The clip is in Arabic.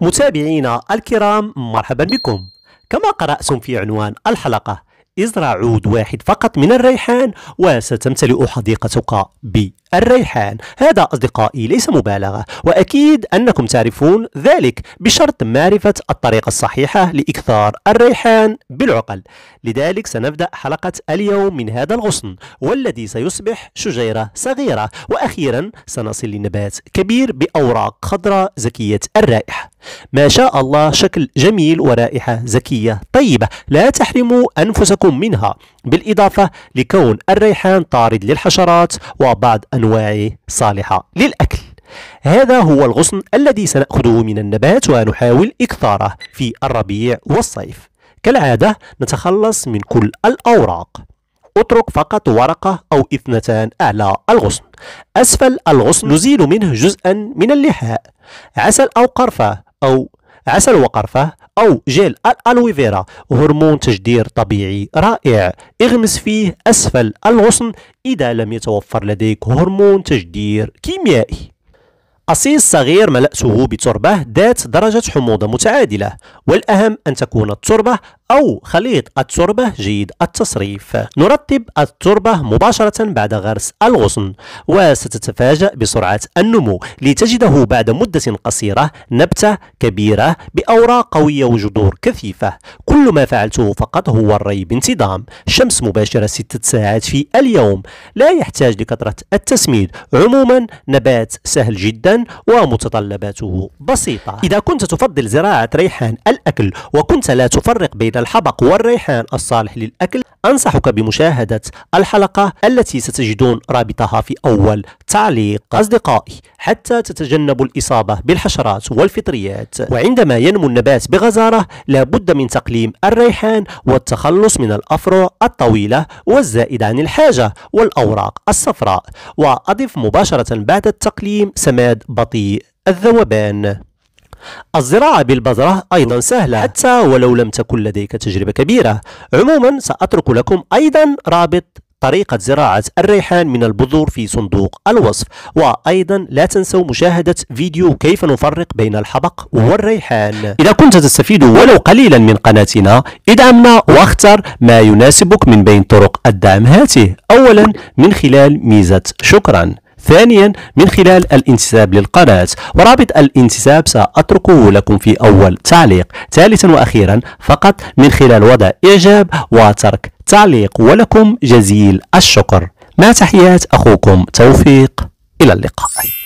متابعينا الكرام مرحبا بكم كما قرأتم في عنوان الحلقة ازرع عود واحد فقط من الريحان وستمتلئ حديقتك بالريحان هذا أصدقائي ليس مبالغة وأكيد أنكم تعرفون ذلك بشرط معرفة الطريقة الصحيحة لإكثار الريحان بالعقل لذلك سنبدأ حلقة اليوم من هذا الغصن والذي سيصبح شجيرة صغيرة وأخيرا سنصل لنبات كبير بأوراق خضراء زكية الرائحة ما شاء الله شكل جميل ورائحة زكية طيبة لا تحرموا أنفسكم منها بالإضافة لكون الريحان طارد للحشرات وبعض أنواع صالحة للأكل هذا هو الغصن الذي سنأخذه من النبات ونحاول إكثاره في الربيع والصيف كالعادة نتخلص من كل الأوراق اترك فقط ورقة أو اثنتان أعلى الغصن أسفل الغصن نزيل منه جزءا من اللحاء عسل أو قرفة أو عسل وقرفة أو جيل الألويفيرا هرمون تجدير طبيعي رائع اغمس فيه أسفل الغصن إذا لم يتوفر لديك هرمون تجدير كيميائي قصيص صغير ملأته بتربة ذات درجة حموضة متعادلة والأهم أن تكون التربة أو خليط التربة جيد التصريف نرتب التربة مباشرة بعد غرس الغصن وستتفاجأ بسرعة النمو لتجده بعد مدة قصيرة نبتة كبيرة بأوراق قوية وجذور كثيفة كل ما فعلته فقط هو الري بانتظام شمس مباشرة ستة ساعات في اليوم لا يحتاج لكثرة التسميد عموما نبات سهل جدا ومتطلباته بسيطة إذا كنت تفضل زراعة ريحان الأكل وكنت لا تفرق بين الحبق والريحان الصالح للأكل أنصحك بمشاهدة الحلقة التي ستجدون رابطها في أول تعليق أصدقائي حتى تتجنبوا الإصابة بالحشرات والفطريات وعندما ينمو النبات بغزارة لابد من تقليم الريحان والتخلص من الأفرع الطويلة والزائد عن الحاجة والأوراق الصفراء وأضف مباشرة بعد التقليم سماد بطيء الذوبان الزراعة بالبذرة أيضا سهلة حتى ولو لم تكن لديك تجربة كبيرة عموما سأترك لكم أيضا رابط طريقة زراعة الريحان من البذور في صندوق الوصف وأيضا لا تنسوا مشاهدة فيديو كيف نفرق بين الحبق والريحان إذا كنت تستفيد ولو قليلا من قناتنا ادعمنا واختر ما يناسبك من بين طرق الدعم هاته أولا من خلال ميزة شكرا ثانيا من خلال الانتساب للقناة ورابط الانتساب سأتركه لكم في أول تعليق ثالثا وأخيرا فقط من خلال وضع إعجاب وترك تعليق ولكم جزيل الشكر مع تحيات أخوكم توفيق إلى اللقاء